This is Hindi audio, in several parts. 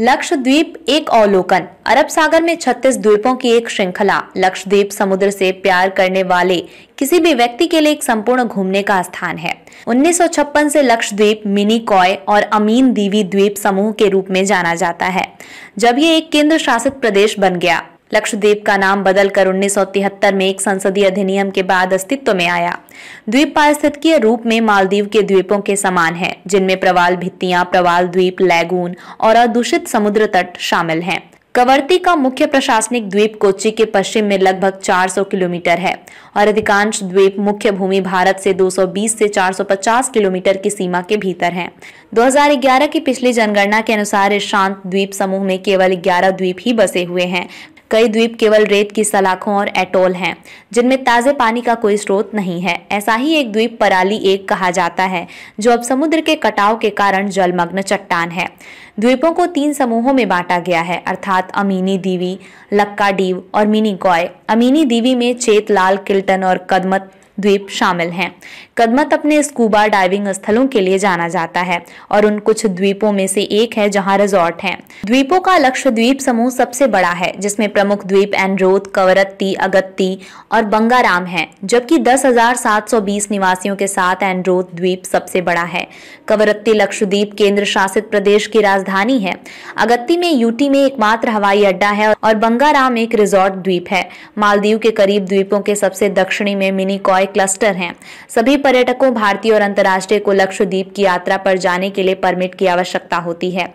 लक्षद्वीप एक अवलोकन अरब सागर में 36 द्वीपों की एक श्रृंखला लक्षद्वीप समुद्र से प्यार करने वाले किसी भी व्यक्ति के लिए एक संपूर्ण घूमने का स्थान है 1956 से लक्षद्वीप मिनी कॉय और अमीन दीवी द्वीप समूह के रूप में जाना जाता है जब ये एक केंद्र शासित प्रदेश बन गया लक्षद्वीप का नाम बदलकर उन्नीस में एक संसदीय अधिनियम के बाद अस्तित्व में आया द्वीप पारिस्थितिकीय रूप में मालदीव के द्वीपों के समान है जिनमें प्रवाल भित्तियां प्रवाल द्वीप लैगून और अदूषित समुद्र तट शामिल हैं कवर्ती का मुख्य प्रशासनिक द्वीप कोच्चि के पश्चिम में लगभग 400 किलोमीटर है और अधिकांश द्वीप मुख्य भूमि भारत से 220 से 450 किलोमीटर की सीमा के भीतर हैं। 2011 की पिछली जनगणना के अनुसार इस शांत द्वीप समूह में केवल 11 द्वीप ही बसे हुए हैं कई द्वीप केवल रेत की सलाखों और एटोल हैं जिनमें ताज़े पानी का कोई स्रोत नहीं है ऐसा ही एक द्वीप पराली एक कहा जाता है जो अब समुद्र के कटाव के कारण जलमग्न चट्टान है द्वीपों को तीन समूहों में बांटा गया है अर्थात अमीनी दीवी लक्का दीव और मिनी कॉय अमीनी दीवी में चेतलाल किल्टन और कदमत द्वीप शामिल हैं कदमत अपने स्कूबा डाइविंग स्थलों के लिए जाना जाता है और उन कुछ द्वीपों में से एक है जहां रिजॉर्ट हैं द्वीपों का लक्षद्वीप समूह सबसे बड़ा है जिसमें प्रमुख द्वीप एनरोथ कवरत्ती अगत्ती और बंगाराम हैं, जबकि 10,720 निवासियों के साथ एनरोथ द्वीप सबसे बड़ा है कवरत्ती लक्षद्वीप केंद्र शासित प्रदेश की राजधानी है अगत्ती में यूटी में एकमात्र हवाई अड्डा है और बंगाराम एक रिजॉर्ट द्वीप है मालदीव के करीब द्वीपों के सबसे दक्षिणी में मिनी कॉय क्लस्टर हैं सभी पर्यटकों भारतीय और अंतर्राष्ट्रीय को लक्षद्वीप की यात्रा पर जाने के लिए परमिट की आवश्यकता होती है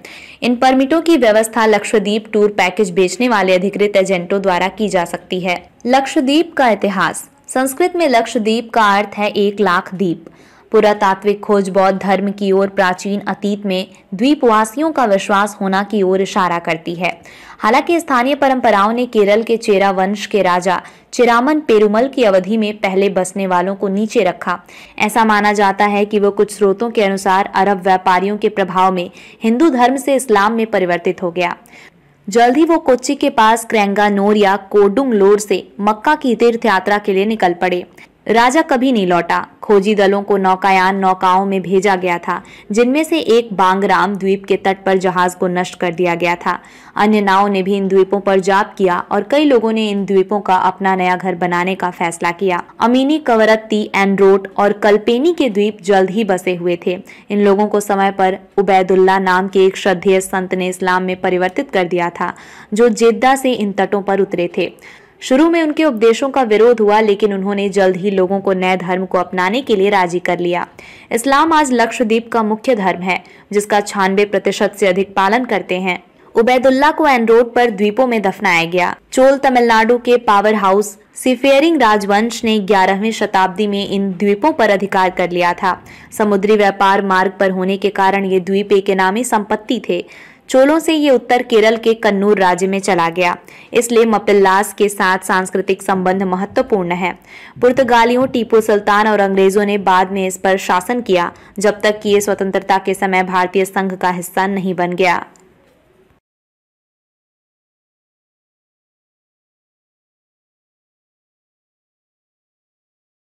इन परमिटों की व्यवस्था लक्षद्वीप टूर पैकेज बेचने वाले अधिकृत एजेंटों द्वारा की जा सकती है लक्षद्वीप का इतिहास संस्कृत में लक्षद्वीप का अर्थ है एक लाख द्वीप पुरातात्विक खोज बौद्ध धर्म की ओर प्राचीन अतीत में द्वीपवासियों का विश्वास होना की ओर इशारा करती है हालांकि स्थानीय परंपराओं ने केरल के चेरा वंश के राजा चिरामन पेरुमल की अवधि में पहले बसने वालों को नीचे रखा ऐसा माना जाता है कि वो कुछ स्रोतों के अनुसार अरब व्यापारियों के प्रभाव में हिंदू धर्म से इस्लाम में परिवर्तित हो गया जल्द ही वो कोच्चि के पास क्रैंगानोर या कोडुंगलोर से मक्का की तीर्थ यात्रा के लिए निकल पड़े राजा कभी नहीं लौटा खोजी दलों को नौकायान नौकाओं में भेजा गया था जिनमें से एक बांगराम द्वीप के तट पर जहाज को नष्ट कर दिया गया था अन्य नावों ने भी इन द्वीपों पर जाप किया और कई लोगों ने इन द्वीपों का अपना नया घर बनाने का फैसला किया अमीनी कवरत्ती एंड्रोट और कल्पेनी के द्वीप जल्द ही बसे हुए थे इन लोगों को समय पर उबैदुल्ला नाम के एक श्रद्धेय संत ने इस्लाम में परिवर्तित कर दिया था जो जेद्दा से इन तटों पर उतरे थे शुरू में उनके उपदेशों का विरोध हुआ लेकिन उन्होंने जल्द ही लोगों को नए धर्म को अपनाने के लिए राजी कर लिया इस्लाम आज लक्षद्वीप का मुख्य धर्म है जिसका छानबे प्रतिशत से अधिक पालन करते हैं उबैदुल्ला को एन रोड पर द्वीपों में दफनाया गया चोल तमिलनाडु के पावर हाउस सिफेयरिंग राजवंश ने 11वीं शताब्दी में इन द्वीपों पर अधिकार कर लिया था समुद्री व्यापार मार्ग पर होने के कारण ये द्वीप एक नामी संपत्ति थे चोलों से ये उत्तर केरल के कन्नूर राज्य में चला गया इसलिए मपिल्लास के साथ सांस्कृतिक संबंध महत्वपूर्ण है पुर्तगालियों टीपू सुल्तान और अंग्रेजों ने बाद में इस पर शासन किया जब तक कि ये स्वतंत्रता के समय भारतीय संघ का हिस्सा नहीं बन गया